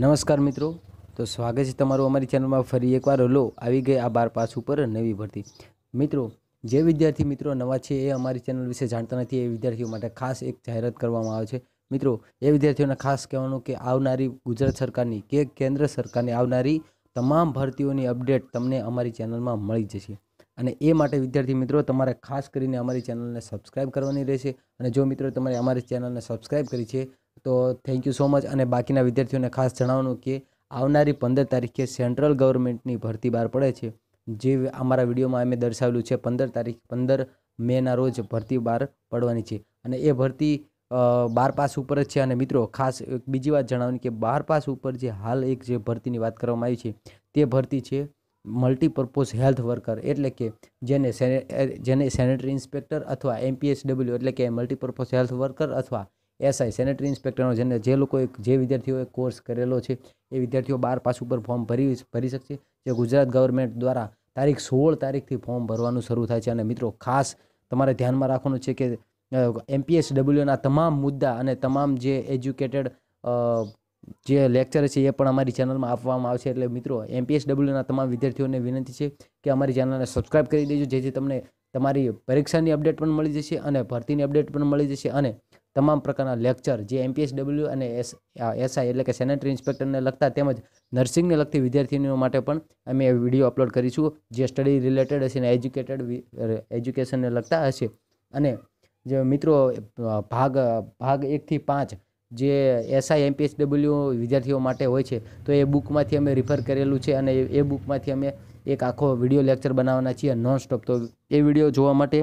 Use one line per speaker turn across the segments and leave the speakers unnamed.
નમસ્કાર મિત્રો તો સ્વાગત છે તમારું અમારી ચેનલમાં ફરી એકવાર લો આવી ગઈ આ બાર પાસ ઉપર નવી ભરતી મિત્રો જે વિદ્યાર્થી મિત્રો નવા છે એ અમારી ચેનલ વિશે જાણતા નથી એ વિદ્યાર્થીઓ માટે ખાસ એક જાહેરાત કરવામાં આવે છે મિત્રો એ વિદ્યાર્થીઓને ખાસ કહેવાનું કે આવનારી ગુજરાત સરકારની કે કેન્દ્ર સરકારની આવનારી તમામ ભરતીઓની અપડેટ તમને અમારી ચેનલમાં મળી જશે અને એ માટે વિદ્યાર્થી મિત્રો તમારે ખાસ કરીને અમારી ચેનલને સબસ્ક્રાઇબ કરવાની રહેશે અને જો મિત્રો તમારે અમારી ચેનલને સબસ્ક્રાઈબ કરી છે તો થેન્ક યુ સો મચ અને બાકીના વિદ્યાર્થીઓને ખાસ જણાવવાનું કે આવનારી પંદર તારીખે સેન્ટ્રલ ગવર્મેન્ટની ભરતી બહાર પડે છે જે અમારા વિડીયોમાં અમે દર્શાવેલું છે પંદર તારીખ પંદર મેના રોજ ભરતી બહાર પડવાની છે અને એ ભરતી બાર પાસ ઉપર જ છે અને મિત્રો ખાસ બીજી વાત જણાવવાની કે બાર પાસ ઉપર જે હાલ એક જે ભરતીની વાત કરવામાં આવી છે તે ભરતી છે મલ્ટીપર્પઝ હેલ્થ વર્કર એટલે કે જેને જેને સેનેટરી ઇન્સ્પેક્ટર અથવા એમપીએસડબલ્યુ એટલે કે મલ્ટીપર્પઝ હેલ્થ વર્કર અથવા એસઆઈ સેનેટરી ઇન્સ્પેક્ટરનો જેને જે લોકોએ જે વિદ્યાર્થીઓએ કોર્સ કરેલો છે એ વિદ્યાર્થીઓ બાર પાસ ઉપર ફોર્મ ભરી ભરી શકશે જે ગુજરાત ગવર્મેન્ટ દ્વારા તારીખ સોળ તારીખથી ફોર્મ ભરવાનું શરૂ થાય છે અને મિત્રો ખાસ તમારે ધ્યાનમાં રાખવાનું છે કે એમપીએસ ડબલ્યુના તમામ મુદ્દા અને તમામ જે એજ્યુકેટેડ જે લેક્ચર છે એ પણ અમારી ચેનલમાં આપવામાં આવશે એટલે મિત્રો એમપીએસ ડબલ્યુના તમામ વિદ્યાર્થીઓને વિનંતી છે કે અમારી ચેનલને સબસ્ક્રાઈબ કરી દેજો જેથી તમને તમારી પરીક્ષાની અપડેટ પણ મળી જશે અને ભરતીની અપડેટ પણ મળી જશે અને તમામ પ્રકારના લેક્ચર જે એમપીએસ ડબલ્યુ અને એસ એસઆઈ એટલે કે સેનેટરી ઇન્સ્પેક્ટરને લગતા તેમજ નર્સિંગને લગતી વિદ્યાર્થીનીઓ માટે પણ અમે વિડીયો અપલોડ કરીશું જે સ્ટડી રિલેટેડ હશે ને એજ્યુકેટેડ એજ્યુકેશનને લગતા હશે અને જે મિત્રો ભાગ ભાગ એકથી પાંચ જે એસઆઈ એમપીએસ ડબલ્યુ વિદ્યાર્થીઓ માટે હોય છે તો એ બુકમાંથી અમે રિફર કરેલું છે અને એ બુકમાંથી અમે એક આખો વિડીયો લેક્ચર બનાવવાના છીએ નોન સ્ટોપ તો એ વિડીયો જોવા માટે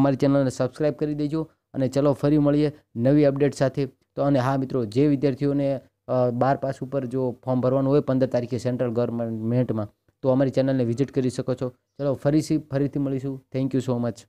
અમારી ચેનલને સબસ્ક્રાઈબ કરી દેજો અને ચલો ફરી મળીએ નવી અપડેટ સાથે તો અને હા મિત્રો જે વિદ્યાર્થીઓને બાર પાસ ઉપર જો ફોર્મ ભરવાનું હોય પંદર તારીખે સેન્ટ્રલ ગવર્મેન્ટમાં તો અમારી ચેનલને વિઝિટ કરી શકો છો ચલો ફરીથી ફરીથી મળીશું થેન્ક યુ સો મચ